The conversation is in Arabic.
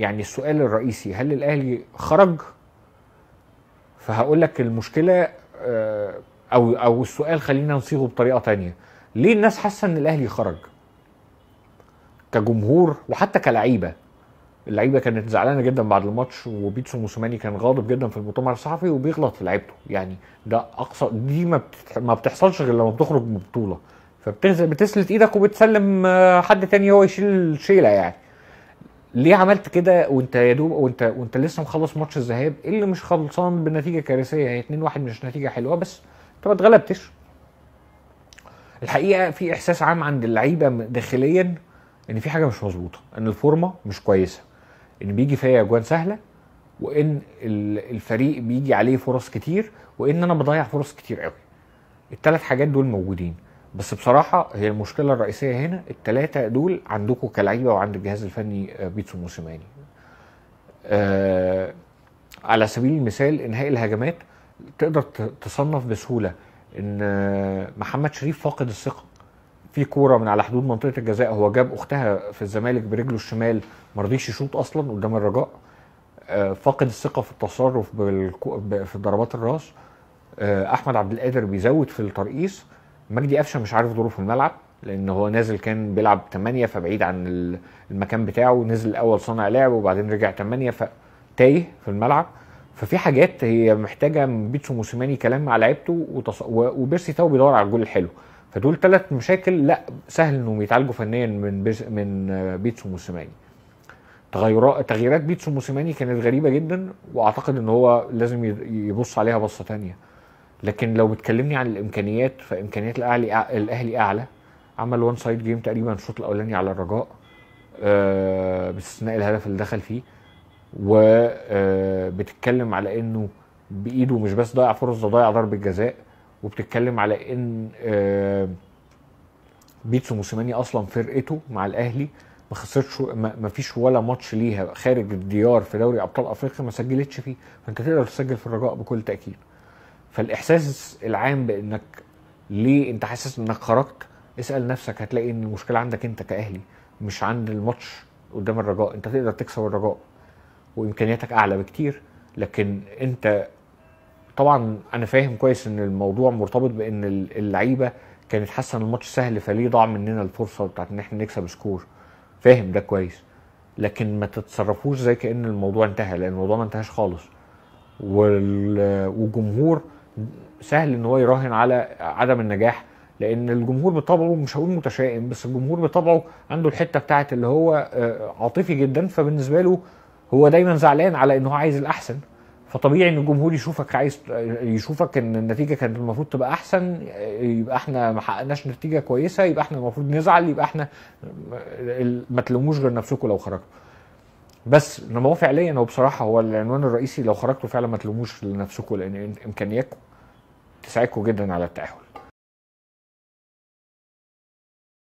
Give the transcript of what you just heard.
يعني السؤال الرئيسي هل الاهلي خرج فهقول لك المشكله آه، او او السؤال خلينا نصيغه بطريقه تانية ليه الناس حاسه ان الاهلي خرج كجمهور وحتى كلعيبه اللعيبه كانت زعلانه جدا بعد الماتش وبيتسو موسوماني كان غاضب جدا في المؤتمر الصحفي وبيغلط في لعيبته يعني ده اقصى دي ما ما بتحصلش غير لما بتخرج من بطوله فبتسلت ايدك وبتسلم آه، حد تاني هو يشيل الشيله يعني ليه عملت كده وانت يا دوب وانت وانت لسه مخلص ماتش الذهاب إيه اللي مش خلصان بنتيجه كارثيه هي 2 1 مش نتيجه حلوه بس انت ما اتغلبتش الحقيقه في احساس عام عند اللعيبه داخليا ان في حاجه مش مظبوطه ان الفورمه مش كويسه ان بيجي فيا اجوان سهله وان الفريق بيجي عليه فرص كتير وان انا بضيع فرص كتير قوي الثلاث حاجات دول موجودين بس بصراحه هي المشكله الرئيسيه هنا الثلاثه دول عندكم كلعيبه وعند الجهاز الفني آه، بيتسو موسيماني آه على سبيل المثال انهاء الهجمات تقدر تصنف بسهوله ان آه، محمد شريف فاقد الثقه في كوره من على حدود منطقه الجزاء هو جاب اختها في الزمالك برجله الشمال ما رضيش يشوط اصلا قدام الرجاء آه، فاقد الثقه في التصرف بالكو... في ضربات الراس احمد عبد القادر بيزود في الترقيص مجدي قفشه مش عارف دوره في الملعب لان هو نازل كان بيلعب 8 فبعيد عن المكان بتاعه نزل الاول صانع لعب وبعدين رجع 8 فتايه في الملعب ففي حاجات هي محتاجه من بيتسو موسيماني كلام مع لعيبته وتص... وبيرسي تاو بيدور على الجول الحلو فدول ثلاث مشاكل لا سهل انهم يتعالجوا فنيا من بيز... من بيتسو موسيماني تغيرات تغييرات بيتسو موسيماني كانت غريبه جدا واعتقد ان هو لازم يبص عليها بصه ثانيه لكن لو بتكلمني عن الامكانيات فامكانيات الاهلي الاهلي اعلى عمل وان سايد جيم تقريبا الشوط الاولاني على الرجاء أه باستثناء الهدف اللي دخل فيه وبتتكلم آه، على انه بايده مش بس ضيع فرص ده ضيع ضربه جزاء وبتتكلم على ان آه، بيتسو موسيماني اصلا فرقته مع الاهلي ما خسرتش ما فيش ولا ماتش ليها خارج الديار في دوري ابطال افريقيا ما سجلتش فيه فانت تقدر تسجل في الرجاء بكل تاكيد فالاحساس العام بانك ليه انت حاسس انك خرجت اسال نفسك هتلاقي ان المشكله عندك انت كاهلي مش عند الماتش قدام الرجاء انت تقدر تكسب الرجاء وامكانياتك اعلى بكتير لكن انت طبعا انا فاهم كويس ان الموضوع مرتبط بان اللعيبه كانت حاسه ان الماتش سهل فليه ضاع مننا الفرصه بتاعت ان احنا نكسب سكور فاهم ده كويس لكن ما تتصرفوش زي كان الموضوع انتهى لان الموضوع ما انتهاش خالص والجمهور سهل ان هو يراهن على عدم النجاح لان الجمهور بطبعه مش هقول متشائم بس الجمهور بطبعه عنده الحته بتاعه اللي هو آه، عاطفي جدا فبالنسبه له هو دايما زعلان على ان هو عايز الاحسن فطبيعي ان الجمهور يشوفك عايز آه، يشوفك ان النتيجه كانت المفروض تبقى احسن آه، يبقى احنا ما حققناش نتيجه كويسه يبقى احنا المفروض نزعل يبقى احنا ما تلوموش غير نفسكم لو خرجتوا بس انما هو فعليا هو بصراحه هو العنوان الرئيسي لو خرجتوا فعلا ما تلوموش لنفسكم لان امكانياتكم تساعدكم جدا على التاهل